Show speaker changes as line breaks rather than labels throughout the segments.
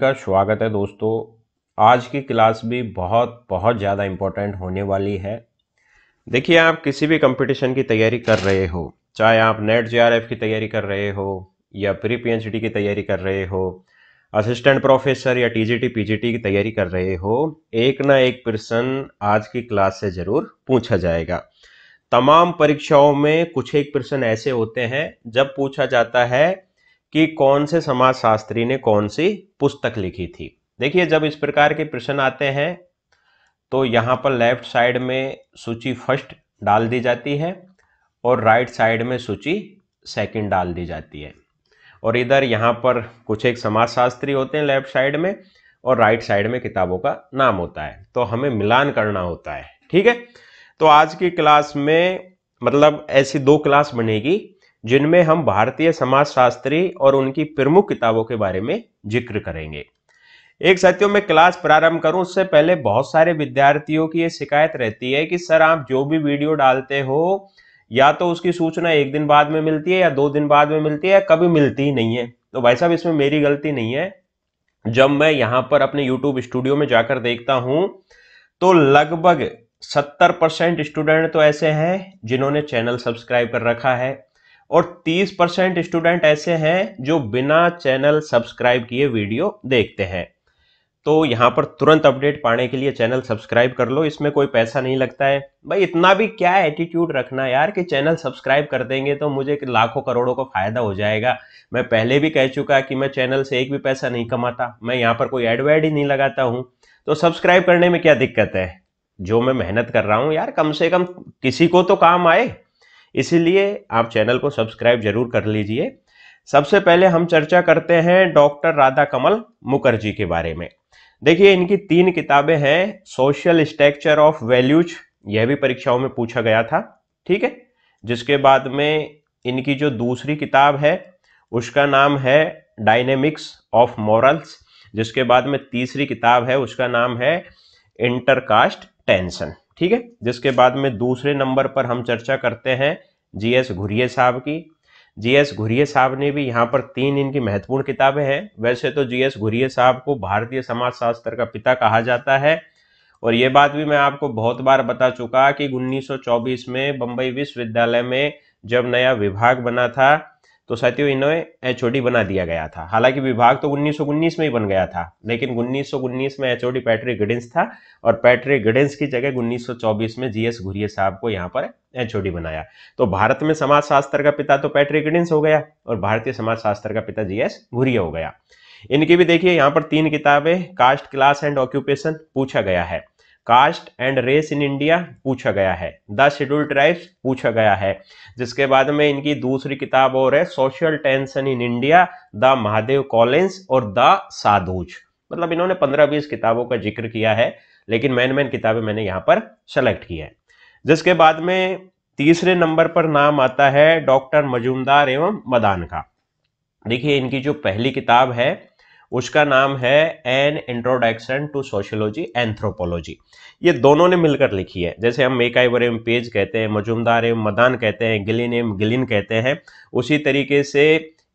का स्वागत है दोस्तों आज की क्लास भी बहुत बहुत ज़्यादा इम्पोर्टेंट होने वाली है देखिए आप किसी भी कंपटीशन की तैयारी कर रहे हो चाहे आप नेट जे की तैयारी कर रहे हो या प्री पी की तैयारी कर रहे हो असिस्टेंट प्रोफेसर या टीजीटी पीजीटी की तैयारी कर रहे हो एक ना एक प्रश्न आज की क्लास से ज़रूर पूछा जाएगा तमाम परीक्षाओं में कुछ एक प्रश्न ऐसे होते हैं जब पूछा जाता है कि कौन से समाजशास्त्री ने कौन सी पुस्तक लिखी थी देखिए जब इस प्रकार के प्रश्न आते हैं तो यहाँ पर लेफ्ट साइड में सूची फर्स्ट डाल दी जाती है और राइट साइड में सूची सेकंड डाल दी जाती है और इधर यहाँ पर कुछ एक समाजशास्त्री होते हैं लेफ्ट साइड में और राइट साइड में किताबों का नाम होता है तो हमें मिलान करना होता है ठीक है तो आज की क्लास में मतलब ऐसी दो क्लास बनेगी जिनमें हम भारतीय समाजशास्त्री और उनकी प्रमुख किताबों के बारे में जिक्र करेंगे एक साथियों में क्लास प्रारंभ करूं उससे पहले बहुत सारे विद्यार्थियों की ये शिकायत रहती है कि सर आप जो भी वीडियो डालते हो या तो उसकी सूचना एक दिन बाद में मिलती है या दो दिन बाद में मिलती है या कभी मिलती ही नहीं है तो भाई साहब इसमें मेरी गलती नहीं है जब मैं यहाँ पर अपने YouTube स्टूडियो में जाकर देखता हूँ तो लगभग सत्तर परसेंट स्टूडेंट तो ऐसे हैं जिन्होंने चैनल सब्सक्राइब कर रखा है और 30 परसेंट स्टूडेंट ऐसे हैं जो बिना चैनल सब्सक्राइब किए वीडियो देखते हैं तो यहाँ पर तुरंत अपडेट पाने के लिए चैनल सब्सक्राइब कर लो इसमें कोई पैसा नहीं लगता है भाई इतना भी क्या एटीट्यूड रखना यार कि चैनल सब्सक्राइब कर देंगे तो मुझे लाखों करोड़ों का फ़ायदा हो जाएगा मैं पहले भी कह चुका कि मैं चैनल से एक भी पैसा नहीं कमाता मैं यहाँ पर कोई एडवर्ड ही नहीं लगाता हूँ तो सब्सक्राइब करने में क्या दिक्कत है जो मैं मेहनत कर रहा हूँ यार कम से कम किसी को तो काम आए इसीलिए आप चैनल को सब्सक्राइब जरूर कर लीजिए सबसे पहले हम चर्चा करते हैं डॉक्टर राधा कमल मुखर्जी के बारे में देखिए इनकी तीन किताबें हैं सोशल स्ट्रक्चर ऑफ वैल्यूज यह भी परीक्षाओं में पूछा गया था ठीक है जिसके बाद में इनकी जो दूसरी किताब है उसका नाम है डायनेमिक्स ऑफ मॉरल्स जिसके बाद में तीसरी किताब है उसका नाम है इंटरकास्ट टेंशन ठीक है जिसके बाद में दूसरे नंबर पर हम चर्चा करते हैं जीएस घुरिये साहब की जीएस घुरिये साहब ने भी यहाँ पर तीन इनकी महत्वपूर्ण किताबें हैं वैसे तो जीएस घुरिये साहब को भारतीय समाजशास्त्र का पिता कहा जाता है और ये बात भी मैं आपको बहुत बार बता चुका कि 1924 में बम्बई विश्वविद्यालय में जब नया विभाग बना था तो साथियों इन्हें एच बना दिया गया था हालांकि विभाग तो उन्नीस में ही बन गया था लेकिन उन्नीस में एचओडी पैट्रिक गिडेंस था और पैट्रिक गिडेंस की जगह 1924 में जीएस घुरिये साहब को यहाँ पर एचओडी बनाया तो भारत में समाजशास्त्र का पिता तो पैट्रिक गिडेंस हो गया और भारतीय समाजशास्त्र का पिता जीएस घुरिये हो गया इनकी भी देखिए यहाँ पर तीन किताबें कास्ट क्लास एंड ऑक्यूपेशन पूछा गया है caste and race in India पूछा गया है द शेड्यूल ट्राइब्स पूछा गया है जिसके बाद में इनकी दूसरी किताब और है social tension in India the Mahadev Kolis और द साधूज मतलब इन्होंने पंद्रह बीस किताबों का जिक्र किया है लेकिन मैन मैन किताबें मैंने यहाँ पर सेलेक्ट की है जिसके बाद में तीसरे नंबर पर नाम आता है डॉक्टर मजूमदार एवं मदान का देखिए इनकी जो पहली किताब है उसका नाम है an introduction to sociology anthropology ये दोनों ने मिलकर लिखी है जैसे हम मेका एम पेज कहते हैं मजुमदार एम मदान कहते हैं गिलिन एम गिलिन कहते हैं उसी तरीके से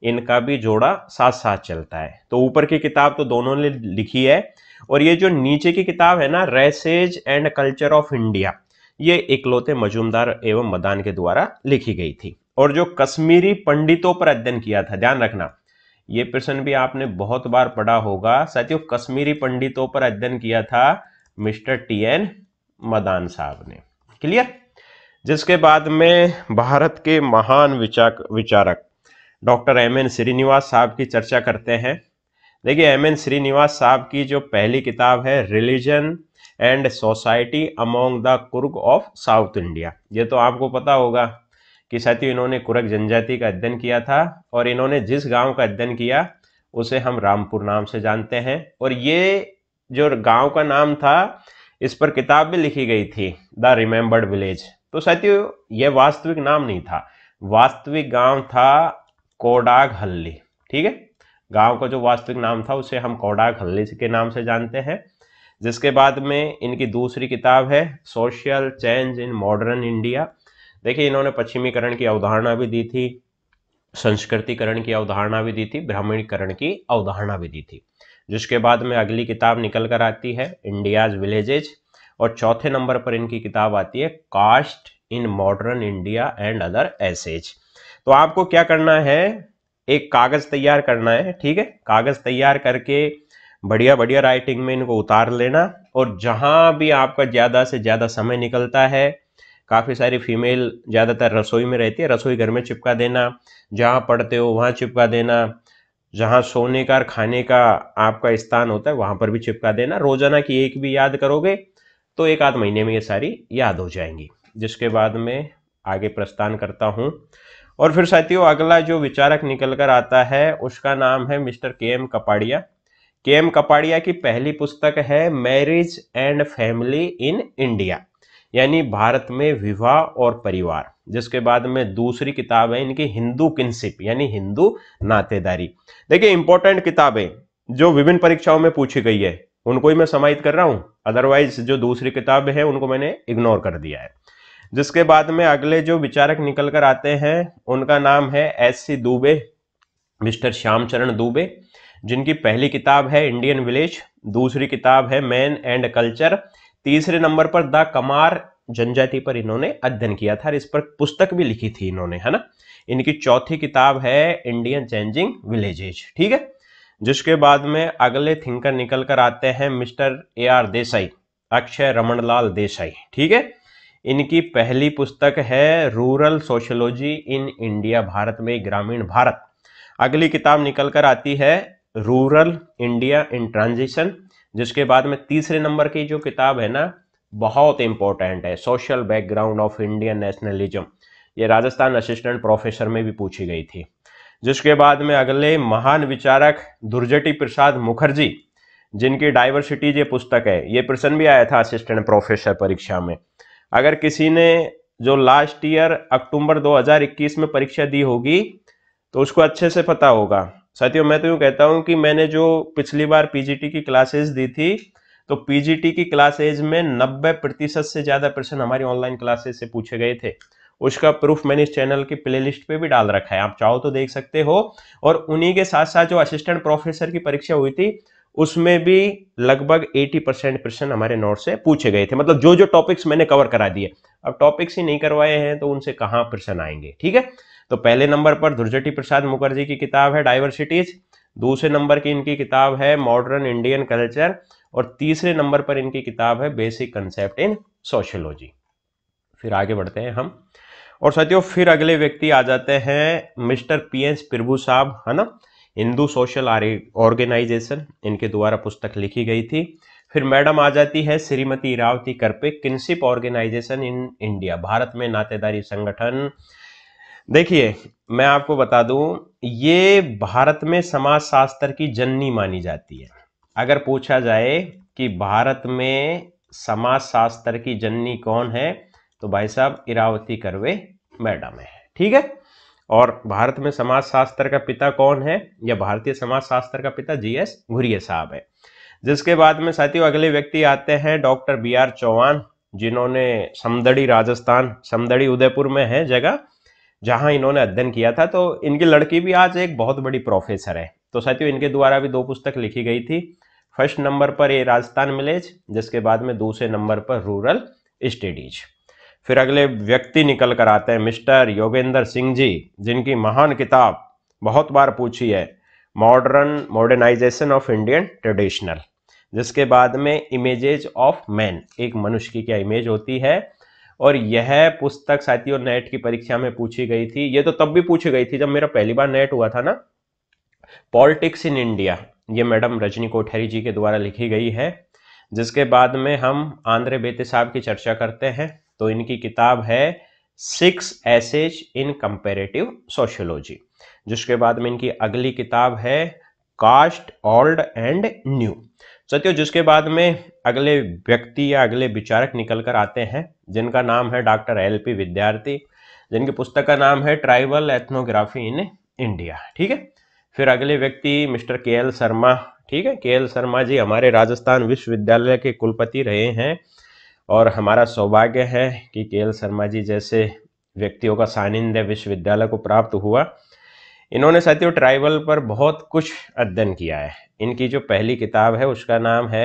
इनका भी जोड़ा साथ साथ चलता है तो ऊपर की किताब तो दोनों ने लिखी है और ये जो नीचे की किताब है ना races and culture of India ये इकलौते मजूमदार एवं मदान के द्वारा लिखी गई थी और जो कश्मीरी पंडितों पर अध्ययन किया था ध्यान रखना ये प्रश्न भी आपने बहुत बार पढ़ा होगा साथियों कश्मीरी पंडितों पर अध्ययन किया था मिस्टर टी एन मदान साहब ने क्लियर जिसके बाद में भारत के महान विचार विचारक डॉक्टर एम एन श्रीनिवास साहब की चर्चा करते हैं देखिए एम एन श्रीनिवास साहब की जो पहली किताब है religion and society among the Coorg of South India ये तो आपको पता होगा कि साथियों इन्होंने कुरक जनजाति का अध्ययन किया था और इन्होंने जिस गांव का अध्ययन किया उसे हम रामपुर नाम से जानते हैं और ये जो गांव का नाम था इस पर किताब भी लिखी गई थी द रिमेम्बर्ड विलेज तो साथियों यह वास्तविक नाम नहीं था वास्तविक गांव था कोडाग हल्ली ठीक है गांव का जो वास्तविक नाम था उसे हम कोडाग हल्ली के नाम से जानते हैं जिसके बाद में इनकी दूसरी किताब है social change in modern India देखिए इन्होंने पश्चिमीकरण की अवधारणा भी दी थी संस्कृतिकरण की अवधारणा भी दी थी ब्राह्मणीकरण की अवधारणा भी दी थी जिसके बाद में अगली किताब निकल कर आती है इंडियाज विलेजेज और चौथे नंबर पर इनकी किताब आती है caste in modern India and other essays तो आपको क्या करना है एक कागज तैयार करना है ठीक है कागज तैयार करके बढ़िया बढ़िया राइटिंग में इनको उतार लेना और जहां भी आपका ज्यादा से ज्यादा समय निकलता है काफ़ी सारी फीमेल ज़्यादातर रसोई में रहती है रसोई घर में चिपका देना जहाँ पढ़ते हो वहाँ चिपका देना जहाँ सोने का और खाने का आपका स्थान होता है वहाँ पर भी चिपका देना रोजाना की एक भी याद करोगे तो एक आध महीने में ये सारी याद हो जाएंगी जिसके बाद में आगे प्रस्थान करता हूँ और फिर साथियों अगला जो विचारक निकल कर आता है उसका नाम है मिस्टर के एम कपाड़िया के एम कपाड़िया की पहली पुस्तक है marriage and family in India यानी भारत में विवाह और परिवार जिसके बाद में दूसरी किताब है इनकी हिंदू किनशिप यानी हिंदू नातेदारी देखिए इंपॉर्टेंट किताबें जो विभिन्न परीक्षाओं में पूछी गई है उनको ही मैं समाहित कर रहा हूं अदरवाइज जो दूसरी किताब है उनको मैंने इग्नोर कर दिया है जिसके बाद में अगले जो विचारक निकल कर आते हैं उनका नाम है S C Dube mister Shyamcharan Dube जिनकी पहली किताब है इंडियन विलेज दूसरी किताब है मैन एंड कल्चर तीसरे नंबर पर द कमार जनजाति पर इन्होंने अध्ययन किया था इस पर पुस्तक भी लिखी थी इन्होंने है ना इनकी चौथी किताब है इंडियन चेंजिंग विलेजेज ठीक है जिसके बाद में अगले थिंकर निकल कर आते हैं mister A R Desai Akshay Lal Desai ठीक है इनकी पहली पुस्तक है rural sociology in India Bharat में ग्रामीण भारत अगली किताब निकल कर आती है रूरल इंडिया इन ट्रांजिशन जिसके बाद में तीसरे नंबर की जो किताब है ना बहुत इंपॉर्टेंट है social background of Indian nationalism ये राजस्थान असिस्टेंट प्रोफेसर में भी पूछी गई थी जिसके बाद में अगले महान विचारक दुर्जटी प्रसाद मुखर्जी जिनकी डाइवर्सिटी ये पुस्तक है ये प्रश्न भी आया था असिस्टेंट प्रोफेसर परीक्षा में अगर किसी ने जो लास्ट ईयर अक्टूबर 2021 में परीक्षा दी होगी तो उसको अच्छे से पता होगा साथियों मैं तो यूँ कहता हूँ कि मैंने जो पिछली बार पीजीटी की क्लासेज दी थी तो पीजीटी की क्लासेज में 90 प्रतिशत से ज़्यादा प्रश्न हमारी ऑनलाइन क्लासेज से पूछे गए थे उसका प्रूफ मैंने इस चैनल की प्लेलिस्ट पे भी डाल रखा है आप चाहो तो देख सकते हो और उन्हीं के साथ साथ जो असिस्टेंट प्रोफेसर की परीक्षा हुई थी उसमें भी लगभग 80 परसेंट प्रश्न हमारे नोट से पूछे गए थे मतलब जो जो टॉपिक्स मैंने कवर करा दिए अब टॉपिक्स ही नहीं करवाए हैं तो उनसे कहाँ प्रश्न आएंगे ठीक है तो पहले नंबर पर ध्रुजटी प्रसाद मुखर्जी की किताब है डाइवर्सिटीज दूसरे नंबर की इनकी किताब है मॉडर्न इंडियन कल्चर और तीसरे नंबर पर इनकी किताब है बेसिक कंसेप्ट इन सोशियोलॉजी फिर आगे बढ़ते हैं हम और साथियों फिर अगले व्यक्ति आ जाते हैं मिस्टर पी एस प्रभु साहब है ना हिंदू सोशल ऑर्गेनाइजेशन इनके द्वारा पुस्तक लिखी गई थी फिर मैडम आ जाती है Shrimati Irawati Karve kinship organization in India Bharat में नातेदारी संगठन देखिए मैं आपको बता दूं ये भारत में समाजशास्त्र की जननी मानी जाती है अगर पूछा जाए कि भारत में समाजशास्त्र की जननी कौन है तो भाई साहब इरावती करवे मैडम है ठीक है और भारत में समाजशास्त्र का पिता कौन है या भारतीय समाजशास्त्र का पिता जी एस घुरिया साहब है जिसके बाद में साथियों अगले व्यक्ति आते हैं डॉक्टर बी आर चौहान जिन्होंने समदड़ी राजस्थान समदड़ी उदयपुर में है जगह जहां इन्होंने अध्ययन किया था तो इनकी लड़की भी आज एक बहुत बड़ी प्रोफेसर है तो साथियों इनके द्वारा भी दो पुस्तक लिखी गई थी फर्स्ट नंबर पर ये राजस्थान मिलेज जिसके बाद में दूसरे नंबर पर रूरल स्टडीज फिर अगले व्यक्ति निकल कर आते हैं मिस्टर योगेंद्र सिंह जी जिनकी महान किताब बहुत बार पूछी है modern modernization of Indian traditional जिसके बाद में इमेजेज ऑफ मैन एक मनुष्य की क्या इमेज होती है और यह पुस्तक साथियों नेट की परीक्षा में पूछी गई थी ये तो तब भी पूछी गई थी जब मेरा पहली बार नेट हुआ था ना पॉलिटिक्स इन इंडिया ये मैडम रजनी कोठरी जी के द्वारा लिखी गई है जिसके बाद में हम आंध्र बेते साहब की चर्चा करते हैं तो इनकी किताब है six essays in comparative sociology जिसके बाद में इनकी अगली किताब है कास्ट ओल्ड एंड न्यू सत्यो जिसके बाद में अगले व्यक्ति या अगले विचारक निकल कर आते हैं जिनका नाम है डॉक्टर एल पी विद्यार्थी जिनकी पुस्तक का नाम है ट्राइबल एथनोग्राफी इन इंडिया ठीक है फिर अगले व्यक्ति मिस्टर के एल शर्मा ठीक है के एल शर्मा जी हमारे राजस्थान विश्वविद्यालय के कुलपति रहे हैं और हमारा सौभाग्य है कि के एल शर्मा जी जैसे व्यक्तियों का सानिध्य विश्वविद्यालय को प्राप्त हुआ इन्होंने साथियों ट्राइबल पर बहुत कुछ अध्ययन किया है इनकी जो पहली किताब है उसका नाम है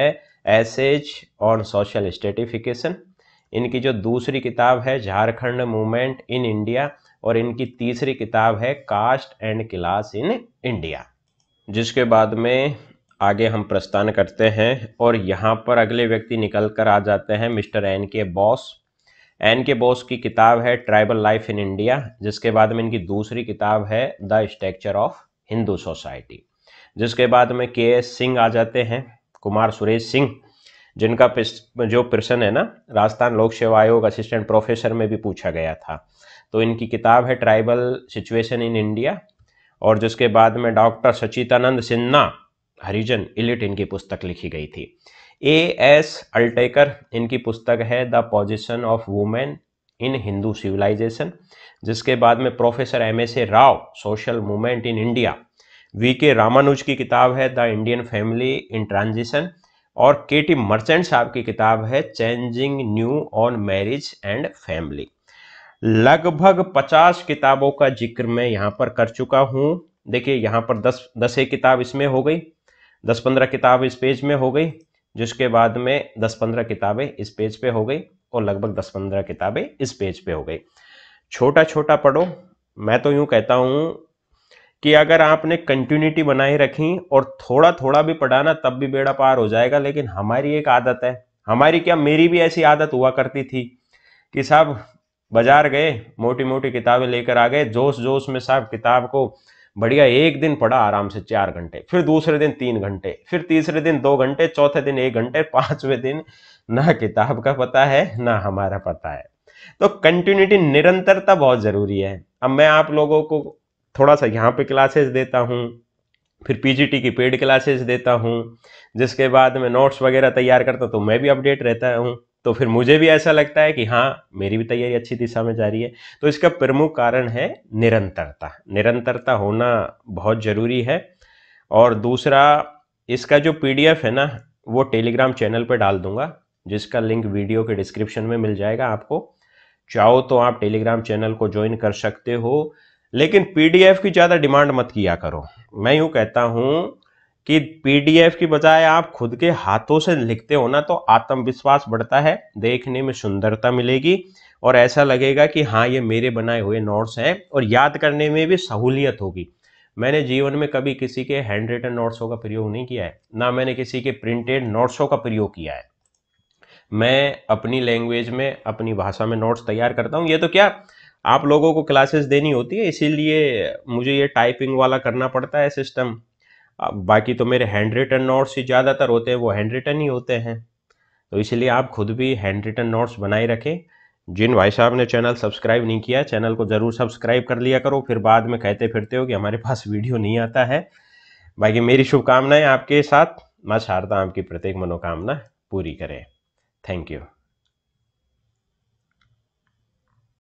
एसेज ऑन सोशल स्टेटिफिकेशन इनकी जो दूसरी किताब है झारखंड मूवमेंट इन इंडिया और इनकी तीसरी किताब है caste and class in India जिसके बाद में आगे हम प्रस्थान करते हैं और यहाँ पर अगले व्यक्ति निकल कर आ जाते हैं mister N K Bose N K Bose की किताब है ट्राइबल लाइफ इन इंडिया जिसके बाद में इनकी दूसरी किताब है the structure of Hindu society जिसके बाद में के एस सिंह आ जाते हैं कुमार सुरेश सिंह जिनका जो प्रश्न है ना राजस्थान लोक सेवा आयोग असिस्टेंट प्रोफेसर में भी पूछा गया था तो इनकी किताब है ट्राइबल सिचुएशन इन इंडिया और जिसके बाद में डॉक्टर सचितानंद सिन्हा हरिजन इलिट इनकी पुस्तक लिखी गई थी ए एस अल्टेकर इनकी पुस्तक है the position of women in Hindu civilization जिसके बाद में professor M S A Rao social movement in India V K Ramanuj की किताब है the Indian family in transition और के टी मर्चेंट साहब की किताब है changing new on marriage and family लगभग 50 किताबों का जिक्र मैं यहाँ पर कर चुका हूँ देखिए यहाँ पर 10 दस एक किताब इसमें हो गई 10-15 किताब इस पेज में हो गई जिसके बाद में दस पंद्रह किताबें इस पेज पे हो गई और लगभग दस पंद्रह किताबें इस पेज पे हो गई छोटा छोटा पढ़ो मैं तो यूं कहता हूं कि अगर आपने कंटिन्यूटी बनाए रखी और थोड़ा थोड़ा भी पढ़ाना तब भी बेड़ा पार हो जाएगा लेकिन हमारी एक आदत है हमारी क्या मेरी भी ऐसी आदत हुआ करती थी कि साहब बाजार गए मोटी मोटी किताबें लेकर आ गए जोश जोश में साहब किताब को बढ़िया एक दिन पढ़ा आराम से चार घंटे फिर दूसरे दिन तीन घंटे फिर तीसरे दिन दो घंटे चौथे दिन एक घंटे पांचवें दिन ना किताब का पता है ना हमारा पता है तो कंटिन्यूटी निरंतरता बहुत जरूरी है अब मैं आप लोगों को थोड़ा सा यहाँ पे क्लासेस देता हूँ फिर पीजीटी की पेड क्लासेस देता हूँ जिसके बाद मैं नोट्स वगैरह तैयार करता तो मैं भी अपडेट रहता हूँ तो फिर मुझे भी ऐसा लगता है कि हाँ मेरी भी तैयारी अच्छी दिशा में जा रही है तो इसका प्रमुख कारण है निरंतरता निरंतरता होना बहुत ज़रूरी है और दूसरा इसका जो पीडीएफ है ना वो टेलीग्राम चैनल पर डाल दूंगा जिसका लिंक वीडियो के डिस्क्रिप्शन में मिल जाएगा आपको चाहो तो आप टेलीग्राम चैनल को ज्वाइन कर सकते हो लेकिन पीडीएफ की ज़्यादा डिमांड मत किया करो मैं यूँ कहता हूँ कि पीडीएफ की बजाय आप खुद के हाथों से लिखते हो ना तो आत्मविश्वास बढ़ता है देखने में सुंदरता मिलेगी और ऐसा लगेगा कि हाँ ये मेरे बनाए हुए नोट्स हैं और याद करने में भी सहूलियत होगी मैंने जीवन में कभी किसी के हैंड रिटन नोट्सों का प्रयोग नहीं किया है ना मैंने किसी के प्रिंटेड नोट्सों का प्रयोग किया है मैं अपनी लैंग्वेज में अपनी भाषा में नोट्स तैयार करता हूँ ये तो क्या आप लोगों को क्लासेस देनी होती है इसीलिए मुझे ये टाइपिंग वाला करना पड़ता है सिस्टम बाकी तो मेरे हैंड रिटन नोट्स ही ज़्यादातर होते हैं वो हैंड रिटन ही होते हैं तो इसलिए आप खुद भी हैंड रिटन नोट्स बनाए रखें जिन भाई साहब ने चैनल सब्सक्राइब नहीं किया चैनल को ज़रूर सब्सक्राइब कर लिया करो फिर बाद में कहते फिरते हो कि हमारे पास वीडियो नहीं आता है बाकी मेरी शुभकामनाएं आपके साथ मैं शारदा आपकी प्रत्येक मनोकामना पूरी करें थैंक यू